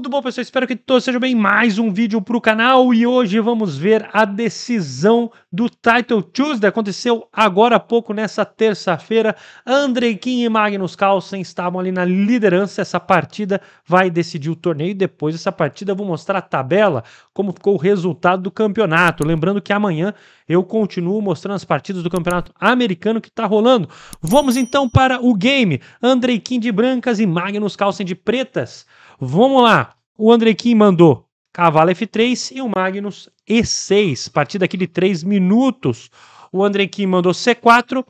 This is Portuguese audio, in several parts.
Tudo bom, pessoal? Espero que todos sejam bem. Mais um vídeo para o canal e hoje vamos ver a decisão do Title Tuesday. Aconteceu agora há pouco, nessa terça-feira. Andrei Kim e Magnus Carlsen estavam ali na liderança. Essa partida vai decidir o torneio. Depois dessa partida, eu vou mostrar a tabela, como ficou o resultado do campeonato. Lembrando que amanhã eu continuo mostrando as partidas do campeonato americano que está rolando. Vamos então para o game. Andrei Kim de brancas e Magnus Carlsen de pretas. Vamos lá. O Andrequim mandou cavalo F3 e o Magnus E6. A partir daquele 3 minutos, o Andrequim mandou C4,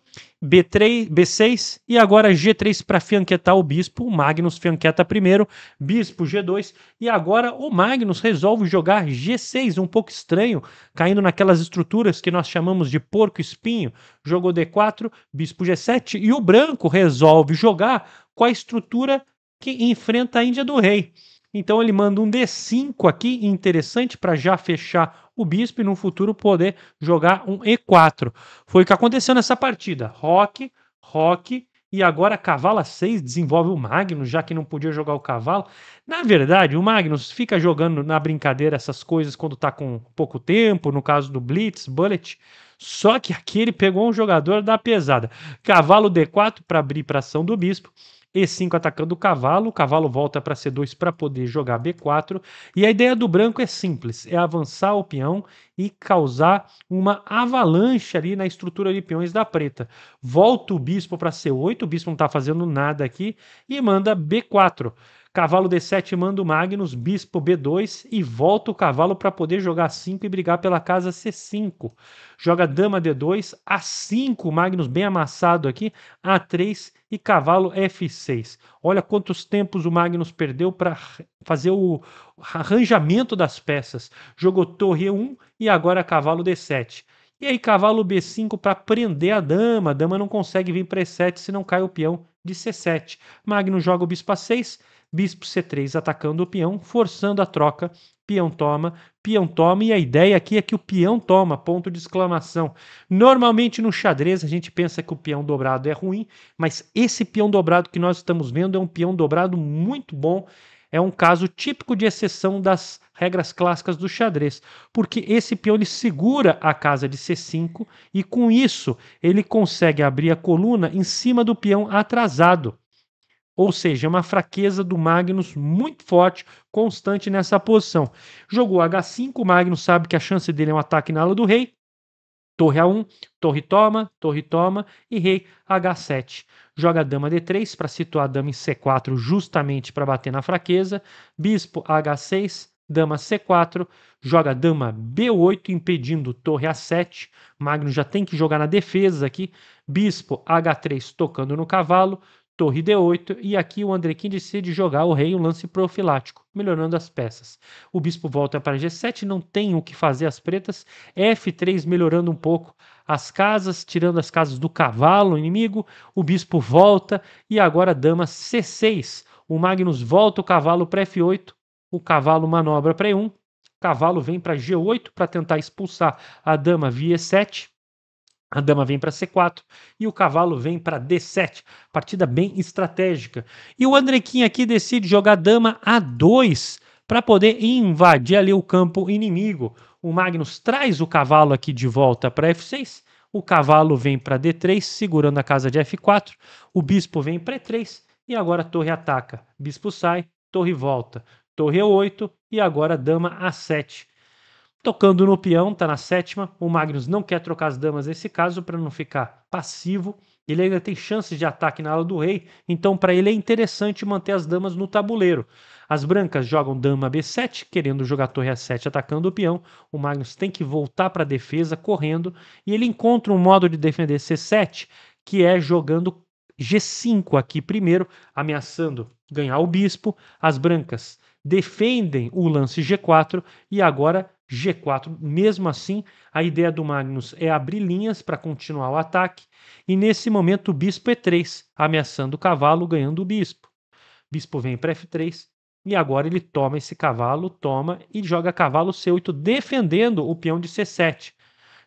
B3, B6 e agora G3 para fianquetar o bispo. O Magnus fianqueta primeiro, bispo G2 e agora o Magnus resolve jogar G6, um pouco estranho, caindo naquelas estruturas que nós chamamos de porco espinho. Jogou D4, bispo G7 e o branco resolve jogar com a estrutura que enfrenta a Índia do Rei. Então ele manda um D5 aqui, interessante para já fechar o bispo e no futuro poder jogar um E4. Foi o que aconteceu nessa partida. Rock, Roque e agora Cavala 6 desenvolve o Magnus, já que não podia jogar o cavalo. Na verdade, o Magnus fica jogando na brincadeira essas coisas quando tá com pouco tempo, no caso do Blitz, Bullet. Só que aqui ele pegou um jogador da pesada. Cavalo D4 para abrir para ação do bispo. E5 atacando o cavalo, o cavalo volta para C2 para poder jogar B4. E a ideia do branco é simples: é avançar o peão e causar uma avalanche ali na estrutura de peões da preta. Volta o bispo para C8, o bispo não está fazendo nada aqui, e manda B4. Cavalo D7 manda o Magnus, Bispo B2 e volta o cavalo para poder jogar 5 e brigar pela casa C5. Joga Dama D2, A5, Magnus bem amassado aqui, A3 e cavalo F6. Olha quantos tempos o Magnus perdeu para fazer o arranjamento das peças. Jogou Torre E1 e agora cavalo D7. E aí cavalo B5 para prender a dama. A dama não consegue vir para E7 se não cai o peão de C7. Magnus joga o bispo A6 bispo C3 atacando o peão, forçando a troca, peão toma, peão toma, e a ideia aqui é que o peão toma, ponto de exclamação. Normalmente no xadrez a gente pensa que o peão dobrado é ruim, mas esse peão dobrado que nós estamos vendo é um peão dobrado muito bom, é um caso típico de exceção das regras clássicas do xadrez, porque esse peão ele segura a casa de C5 e com isso ele consegue abrir a coluna em cima do peão atrasado. Ou seja, é uma fraqueza do Magnus muito forte, constante nessa posição. Jogou H5, o Magnus sabe que a chance dele é um ataque na ala do rei. Torre A1, torre toma, torre toma e rei H7. Joga dama D3 para situar a dama em C4 justamente para bater na fraqueza. Bispo H6, dama C4, joga dama B8, impedindo torre A7. Magnus já tem que jogar na defesa aqui. Bispo H3 tocando no cavalo, torre D8, e aqui o Andrequim decide jogar o rei um lance profilático, melhorando as peças. O bispo volta para G7, não tem o que fazer as pretas, F3 melhorando um pouco as casas, tirando as casas do cavalo inimigo, o bispo volta, e agora dama C6, o Magnus volta o cavalo para F8, o cavalo manobra para E1, o cavalo vem para G8 para tentar expulsar a dama via E7, a dama vem para C4 e o cavalo vem para D7. Partida bem estratégica. E o Andrequim aqui decide jogar dama A2 para poder invadir ali o campo inimigo. O Magnus traz o cavalo aqui de volta para F6. O cavalo vem para D3, segurando a casa de F4. O bispo vem para E3 e agora a torre ataca. Bispo sai, torre volta. Torre E8 é e agora dama A7. Tocando no peão, está na sétima. O Magnus não quer trocar as damas nesse caso para não ficar passivo. Ele ainda tem chances de ataque na ala do rei, então para ele é interessante manter as damas no tabuleiro. As brancas jogam dama B7, querendo jogar torre A7 atacando o peão. O Magnus tem que voltar para a defesa correndo e ele encontra um modo de defender C7, que é jogando G5 aqui primeiro, ameaçando ganhar o bispo. As brancas defendem o lance G4 e agora G4. Mesmo assim, a ideia do Magnus é abrir linhas para continuar o ataque, e nesse momento o bispo E3, é ameaçando o cavalo, ganhando o bispo. Bispo vem para F3, e agora ele toma esse cavalo, toma e joga cavalo C8, defendendo o peão de C7.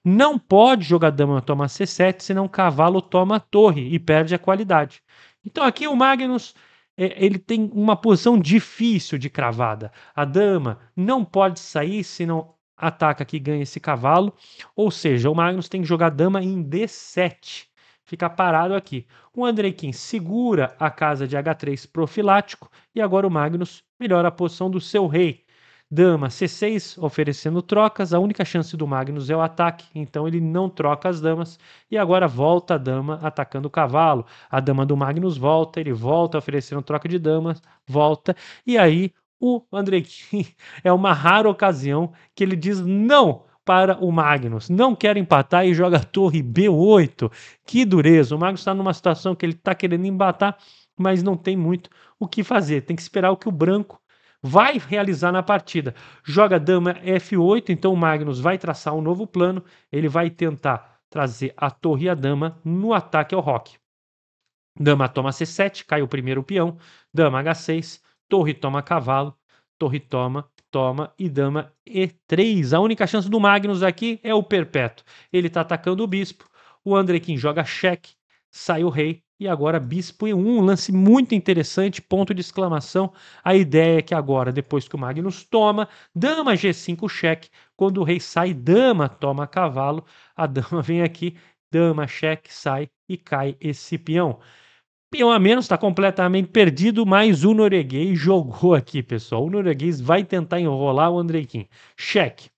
Não pode jogar dama toma C7, senão cavalo toma torre e perde a qualidade. Então aqui o Magnus é, ele tem uma posição difícil de cravada. A dama não pode sair se não ataca que ganha esse cavalo, ou seja, o Magnus tem que jogar dama em D7, ficar parado aqui. O Kim segura a casa de H3 profilático e agora o Magnus melhora a posição do seu rei, Dama C6, oferecendo trocas. A única chance do Magnus é o ataque, então ele não troca as damas. E agora volta a dama atacando o cavalo. A dama do Magnus volta, ele volta oferecendo troca de damas, volta. E aí o Andrei é uma rara ocasião que ele diz não para o Magnus. Não quer empatar e joga a torre B8. Que dureza! O Magnus está numa situação que ele está querendo embatar, mas não tem muito o que fazer. Tem que esperar o que o branco vai realizar na partida. Joga dama F8, então o Magnus vai traçar um novo plano, ele vai tentar trazer a torre e a dama no ataque ao roque. Dama toma C7, cai o primeiro peão, dama H6, torre toma cavalo, torre toma, toma e dama E3. A única chance do Magnus aqui é o perpétuo. Ele está atacando o bispo, o Andrequim joga cheque, saiu rei e agora bispo e um lance muito interessante, ponto de exclamação. A ideia é que agora, depois que o Magnus toma, dama G5 cheque, quando o rei sai, dama toma cavalo, a dama vem aqui, dama cheque, sai e cai esse peão. Peão a menos está completamente perdido, mas o norueguês jogou aqui, pessoal. O norueguês vai tentar enrolar o Kim. Cheque.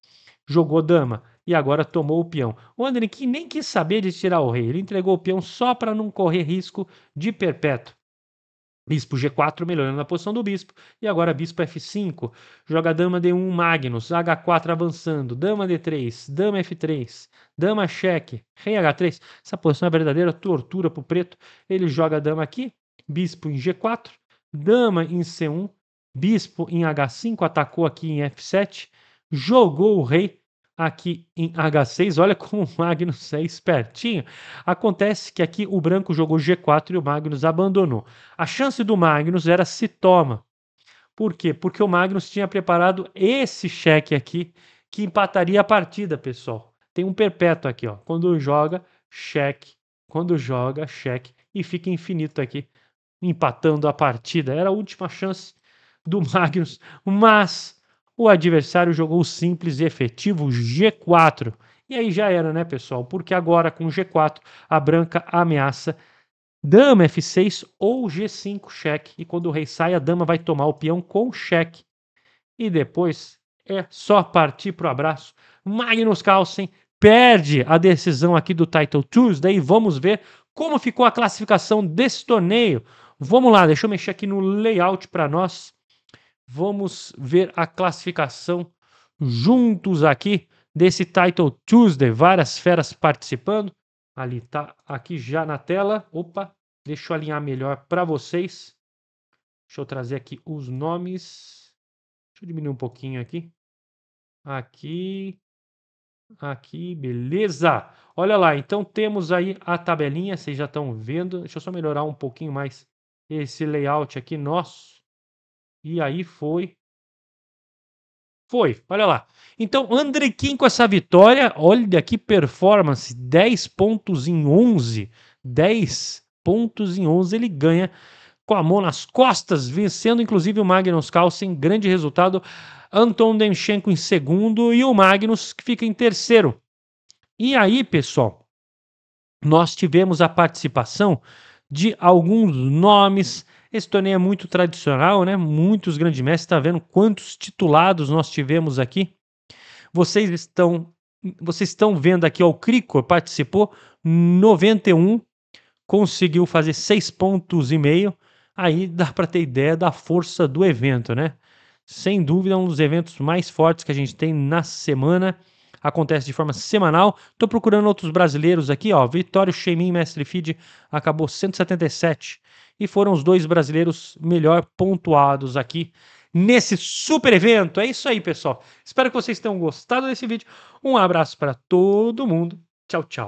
Jogou dama e agora tomou o peão. O André que nem quis saber de tirar o rei, ele entregou o peão só para não correr risco de perpétuo. Bispo G4 melhorando a posição do bispo. E agora bispo F5. Joga dama D1 Magnus. H4 avançando. Dama D3. Dama F3. Dama cheque. Rei H3. Essa posição é verdadeira tortura para o preto. Ele joga dama aqui. Bispo em G4. Dama em C1. Bispo em H5. Atacou aqui em F7. Jogou o rei aqui em H6. Olha como o Magnus é espertinho. Acontece que aqui o branco jogou G4 e o Magnus abandonou. A chance do Magnus era se toma. Por quê? Porque o Magnus tinha preparado esse cheque aqui que empataria a partida, pessoal. Tem um perpétuo aqui, ó. Quando joga, cheque. Quando joga, cheque. E fica infinito aqui, empatando a partida. Era a última chance do Magnus, mas o adversário jogou simples e efetivo G4. E aí já era, né, pessoal? Porque agora com G4 a branca ameaça dama F6 ou G5 cheque. E quando o rei sai, a dama vai tomar o peão com cheque. E depois é só partir pro abraço. Magnus Carlsen perde a decisão aqui do Title Tuesday. vamos ver como ficou a classificação desse torneio. Vamos lá, deixa eu mexer aqui no layout para nós vamos ver a classificação juntos aqui desse Title Tuesday. Várias feras participando. Ali tá aqui já na tela. Opa, deixa eu alinhar melhor para vocês. Deixa eu trazer aqui os nomes. Deixa eu diminuir um pouquinho aqui. Aqui. Aqui, beleza. Olha lá, então temos aí a tabelinha, vocês já estão vendo. Deixa eu só melhorar um pouquinho mais esse layout aqui nosso. E aí foi. Foi, olha lá. Então, Kim com essa vitória, olha que performance, 10 pontos em 11, 10 pontos em 11 ele ganha com a mão nas costas, vencendo inclusive o Magnus Carlsen, grande resultado. Anton Demchenko em segundo e o Magnus que fica em terceiro. E aí, pessoal, nós tivemos a participação de alguns nomes esse torneio é muito tradicional, né? Muitos grandes mestres, está vendo quantos titulados nós tivemos aqui? Vocês estão vocês estão vendo aqui, ó, o Cricor participou 91, conseguiu fazer 6 pontos e meio. Aí dá para ter ideia da força do evento, né? Sem dúvida, um dos eventos mais fortes que a gente tem na semana acontece de forma semanal. Estou procurando outros brasileiros aqui, ó. Vitório Chemin, mestre feed, acabou 177. E foram os dois brasileiros melhor pontuados aqui nesse super evento. É isso aí, pessoal. Espero que vocês tenham gostado desse vídeo. Um abraço para todo mundo. Tchau, tchau.